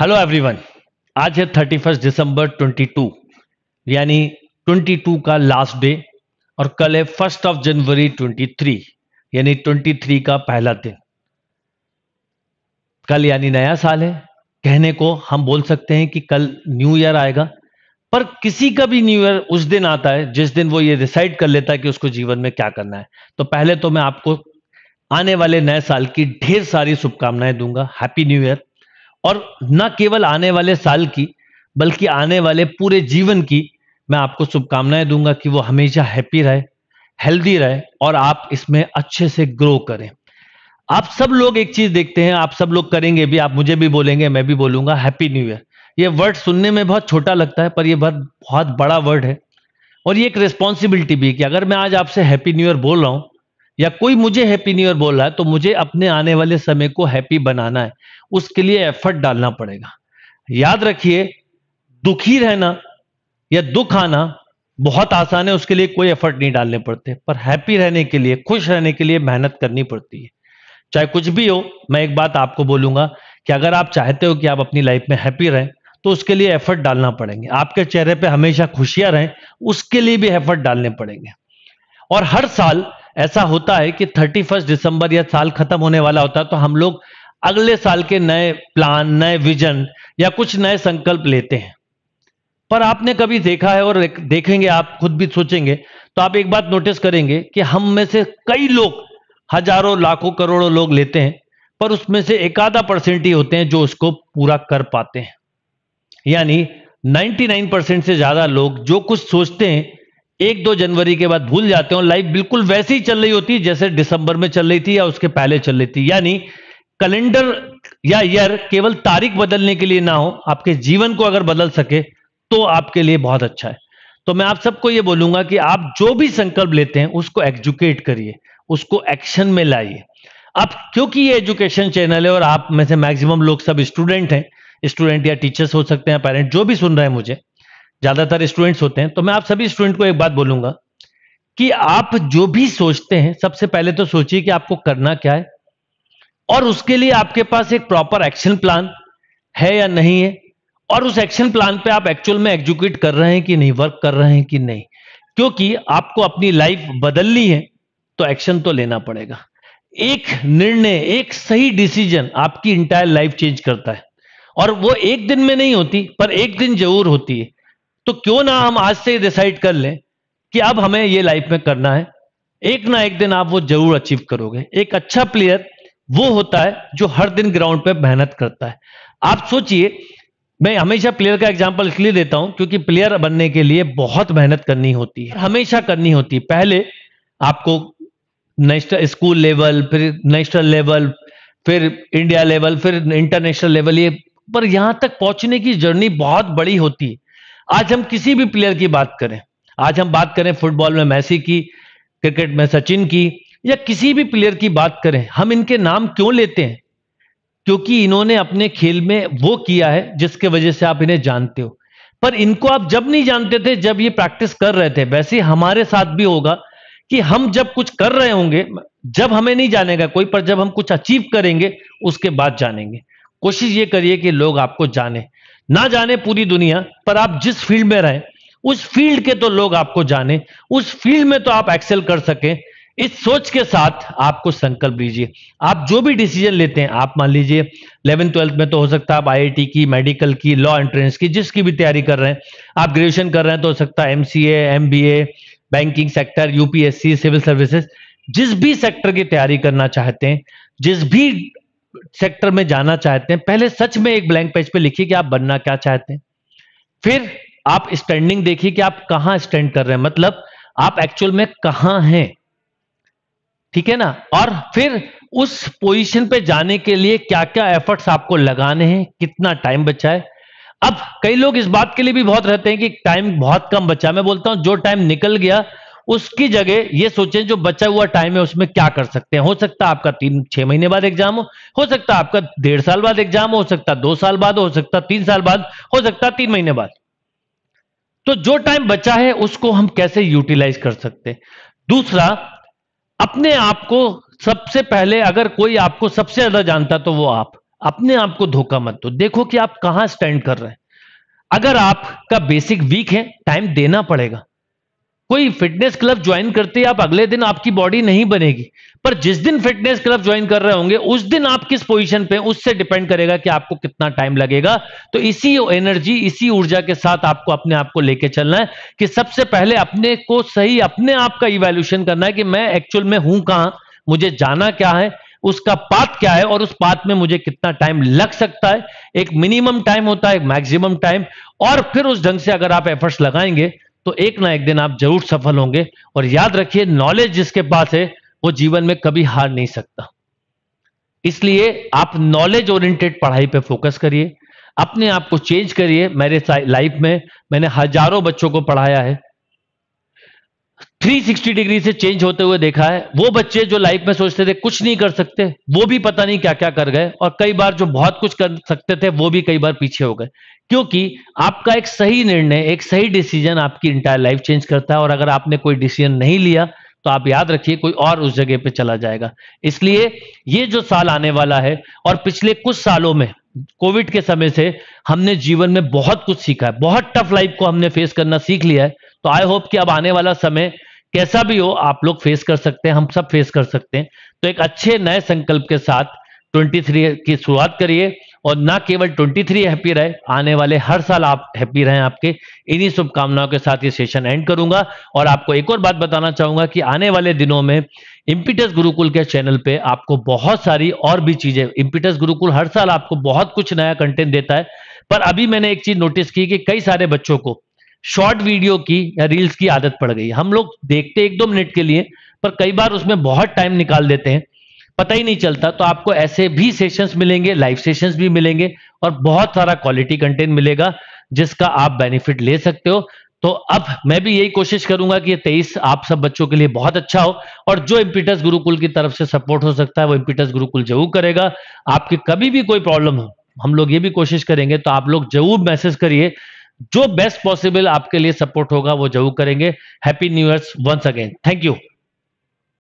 hello everyone आज है thirty first December twenty two यानी ट्वेंटी टू का लास्ट डे और कल है first of January twenty three यानी ट्वेंटी थ्री का पहला दिन कल यानी नया साल है कहने को हम बोल सकते हैं कि कल न्यू ईयर आएगा पर किसी का भी न्यू ईयर उस दिन आता है जिस दिन वो ये डिसाइड कर लेता है कि उसको जीवन में क्या करना है तो पहले तो मैं आपको आने वाले नए साल की ढेर सारी शुभकामनाएं दूंगा हैप्पी न्यू ईयर और न केवल आने वाले साल की बल्कि आने वाले पूरे जीवन की मैं आपको शुभकामनाएं दूंगा कि वो हमेशा हैप्पी रहे हेल्दी रहे और आप इसमें अच्छे से ग्रो करें आप सब लोग एक चीज देखते हैं आप सब लोग करेंगे भी आप मुझे भी बोलेंगे मैं भी बोलूंगा हैप्पी न्यू ईयर ये वर्ड सुनने में बहुत छोटा लगता है पर यह बहुत बहुत बड़ा वर्ड है और ये एक रिस्पॉन्सिबिलिटी भी है कि अगर मैं आज आपसे हैप्पी न्यू ईयर बोल रहा हूं या कोई मुझे हैप्पी न्यू ईयर बोल रहा है तो मुझे अपने आने वाले समय को हैप्पी बनाना है उसके लिए एफर्ट डालना पड़ेगा याद रखिए दुखी रहना या दुख आना बहुत आसान है उसके लिए कोई एफर्ट नहीं डालने पड़ते पर हैप्पी रहने के लिए खुश रहने के लिए मेहनत करनी पड़ती है चाहे कुछ भी हो मैं एक बात आपको बोलूंगा कि अगर आप चाहते हो कि आप अपनी लाइफ में हैप्पी रहें तो उसके लिए एफर्ट डालना पड़ेंगे आपके चेहरे पे हमेशा खुशियां रहें उसके लिए भी एफर्ट डालने पड़ेंगे और हर साल ऐसा होता है कि थर्टी फर्स्ट दिसंबर या साल खत्म होने वाला होता है तो हम लोग अगले साल के नए प्लान नए विजन या कुछ नए संकल्प लेते हैं पर आपने कभी देखा है और देखेंगे आप खुद भी सोचेंगे तो आप एक बात नोटिस करेंगे कि हम में से कई लोग हजारों लाखों करोड़ों लोग लेते हैं पर उसमें से एक आधा परसेंट ही होते हैं जो उसको पूरा कर पाते हैं यानी 99 परसेंट से ज्यादा लोग जो कुछ सोचते हैं एक दो जनवरी के बाद भूल जाते हो लाइफ बिल्कुल वैसी ही चल रही होती है जैसे दिसंबर में चल रही थी या उसके पहले चल रही थी यानी कैलेंडर या ईयर केवल तारीख बदलने के लिए ना हो आपके जीवन को अगर बदल सके तो आपके लिए बहुत अच्छा है तो मैं आप सबको ये बोलूंगा कि आप जो भी संकल्प लेते हैं उसको एजुकेट करिए उसको एक्शन में लाइए अब क्योंकि ये एजुकेशन चैनल है और आप में से मैक्सिमम लोग सब स्टूडेंट हैं स्टूडेंट या टीचर्स हो सकते हैं पेरेंट जो भी सुन रहे हैं मुझे ज्यादातर स्टूडेंट्स होते हैं तो मैं आप सभी स्टूडेंट को एक बात बोलूंगा कि आप जो भी सोचते हैं सबसे पहले तो सोचिए कि आपको करना क्या है और उसके लिए आपके पास एक प्रॉपर एक्शन प्लान है या नहीं है और उस एक्शन प्लान पे आप एक्चुअल में एग्जीक्यूट कर रहे हैं कि नहीं वर्क कर रहे हैं कि नहीं क्योंकि आपको अपनी लाइफ बदलनी है तो एक्शन तो लेना पड़ेगा एक निर्णय एक सही डिसीजन आपकी इंटायर लाइफ चेंज करता है और वो एक दिन में नहीं होती पर एक दिन जरूर होती है तो क्यों ना हम आज से डिसाइड कर लें कि अब हमें ये लाइफ में करना है एक ना एक दिन आप वो जरूर अचीव करोगे एक अच्छा प्लेयर वो होता है जो हर दिन ग्राउंड पे मेहनत करता है आप सोचिए मैं हमेशा प्लेयर का एग्जाम्पल इसलिए देता हूं क्योंकि प्लेयर बनने के लिए बहुत मेहनत करनी होती है हमेशा करनी होती है पहले आपको नेशनल स्कूल लेवल फिर नेशनल लेवल फिर इंडिया लेवल फिर इंटरनेशनल लेवल ये पर यहां तक पहुंचने की जर्नी बहुत बड़ी होती है आज हम किसी भी प्लेयर की बात करें आज हम बात करें फुटबॉल में मैसी की क्रिकेट में सचिन की या किसी भी प्लेयर की बात करें हम इनके नाम क्यों लेते हैं क्योंकि इन्होंने अपने खेल में वो किया है जिसके वजह से आप इन्हें जानते हो पर इनको आप जब नहीं जानते थे जब ये प्रैक्टिस कर रहे थे वैसे हमारे साथ भी होगा कि हम जब कुछ कर रहे होंगे जब हमें नहीं जानेगा कोई पर जब हम कुछ अचीव करेंगे उसके बाद जानेंगे कोशिश ये करिए कि लोग आपको जाने ना जाने पूरी दुनिया पर आप जिस फील्ड में रहें उस फील्ड के तो लोग आपको जाने उस फील्ड में तो आप एक्सेल कर सकें इस सोच के साथ आपको संकल्प लीजिए आप जो भी डिसीजन लेते हैं आप मान लीजिए इलेवन ट्वेल्थ में तो हो सकता है आप आईआईटी की मेडिकल की लॉ एंट्रेंस की जिसकी भी तैयारी कर रहे हैं आप ग्रेजुएशन कर रहे हैं तो हो सकता है MCA MBA banking sector UPSC civil services जिस भी सेक्टर की तैयारी करना चाहते हैं जिस भी सेक्टर में जाना चाहते हैं पहले सच में एक ब्लैंक पेज पे लिखिए कि आप बनना क्या चाहते हैं फिर आप स्टैंडिंग देखिए कि आप कहां स्टैंड कर रहे हैं मतलब आप एक्चुअल में कहां हैं ठीक है ना और फिर उस पोजीशन पे जाने के लिए क्या क्या एफर्ट्स आपको लगाने हैं कितना टाइम बचा है अब कई लोग इस बात के लिए भी बहुत रहते हैं कि टाइम बहुत कम बचा मैं बोलता हूं जो टाइम निकल गया उसकी जगह ये सोचें जो बचा हुआ टाइम है उसमें क्या कर सकते हैं हो सकता है आपका तीन छह महीने बाद एग्जाम हो हो सकता है आपका डेढ़ साल बाद एग्जाम हो सकता है दो साल बाद हो सकता है तीन साल बाद हो सकता है तीन महीने बाद तो जो टाइम बचा है उसको हम कैसे यूटिलाइज कर सकते दूसरा अपने आप को सबसे पहले अगर कोई आपको सबसे ज्यादा जानता तो वो आप अपने आप को धोखा मत दो देखो कि आप कहां स्टैंड कर रहे हैं अगर आपका बेसिक वीक है टाइम देना पड़ेगा कोई फिटनेस क्लब ज्वाइन करते आप अगले दिन आपकी बॉडी नहीं बनेगी पर जिस दिन फिटनेस क्लब ज्वाइन कर रहे होंगे उस दिन आप किस पोजीशन पे उससे डिपेंड करेगा कि आपको कितना टाइम लगेगा तो इसी एनर्जी इसी ऊर्जा के साथ आपको अपने आप को लेके चलना है कि सबसे पहले अपने को सही अपने आप का इवेल्यूशन करना है कि मैं एक्चुअल में हूं कहां मुझे जाना क्या है उसका पाथ क्या है और उस पाथ में मुझे कितना टाइम लग सकता है एक मिनिमम टाइम होता है एक मैक्सिमम टाइम और फिर उस ढंग से अगर आप एफर्ट्स लगाएंगे तो एक ना एक दिन आप जरूर सफल होंगे और याद रखिए नॉलेज जिसके पास है वो जीवन में कभी हार नहीं सकता इसलिए आप नॉलेज ओरिएंटेड पढ़ाई पे फोकस करिए अपने आप को चेंज करिए मेरे लाइफ में मैंने हजारों बच्चों को पढ़ाया है 360 डिग्री से चेंज होते हुए देखा है वो बच्चे जो लाइफ में सोचते थे कुछ नहीं कर सकते वो भी पता नहीं क्या क्या कर गए और कई बार जो बहुत कुछ कर सकते थे वो भी कई बार पीछे हो गए क्योंकि आपका एक सही निर्णय एक सही डिसीजन आपकी इंटायर लाइफ चेंज करता है और अगर आपने कोई डिसीजन नहीं लिया तो आप याद रखिए कोई और उस जगह पे चला जाएगा इसलिए ये जो साल आने वाला है और पिछले कुछ सालों में कोविड के समय से हमने जीवन में बहुत कुछ सीखा है बहुत टफ लाइफ को हमने फेस करना सीख लिया है तो आई होप कि अब आने वाला समय कैसा भी हो आप लोग फेस कर सकते हैं हम सब फेस कर सकते हैं तो एक अच्छे नए संकल्प के साथ 23 की शुरुआत करिए और ना केवल 23 हैप्पी रहे आने वाले हर साल आप हैप्पी रहें आपके इन्हीं शुभकामनाओं के साथ ये सेशन एंड करूंगा और आपको एक और बात बताना चाहूंगा कि आने वाले दिनों में इम्पिटस गुरुकुल के चैनल पे आपको बहुत सारी और भी चीजें इम्पिटस गुरुकुल हर साल आपको बहुत कुछ नया कंटेंट देता है पर अभी मैंने एक चीज नोटिस की कि कई सारे बच्चों को शॉर्ट वीडियो की या रील्स की आदत पड़ गई हम लोग देखते एक दो मिनट के लिए पर कई बार उसमें बहुत टाइम निकाल देते हैं पता ही नहीं चलता तो आपको ऐसे भी सेशंस मिलेंगे लाइव सेशंस भी मिलेंगे और बहुत सारा क्वालिटी कंटेंट मिलेगा जिसका आप बेनिफिट ले सकते हो तो अब मैं भी यही कोशिश करूंगा कि ये तेईस आप सब बच्चों के लिए बहुत अच्छा हो और जो इम्पीटस गुरुकुल की तरफ से सपोर्ट हो सकता है वो इम्पीटस गुरुकुल जरूर करेगा आपकी कभी भी कोई प्रॉब्लम हो हम लोग ये भी कोशिश करेंगे तो आप लोग जरूर मैसेज करिए जो बेस्ट पॉसिबल आपके लिए सपोर्ट होगा वो जरूर करेंगे happy new year once again thank you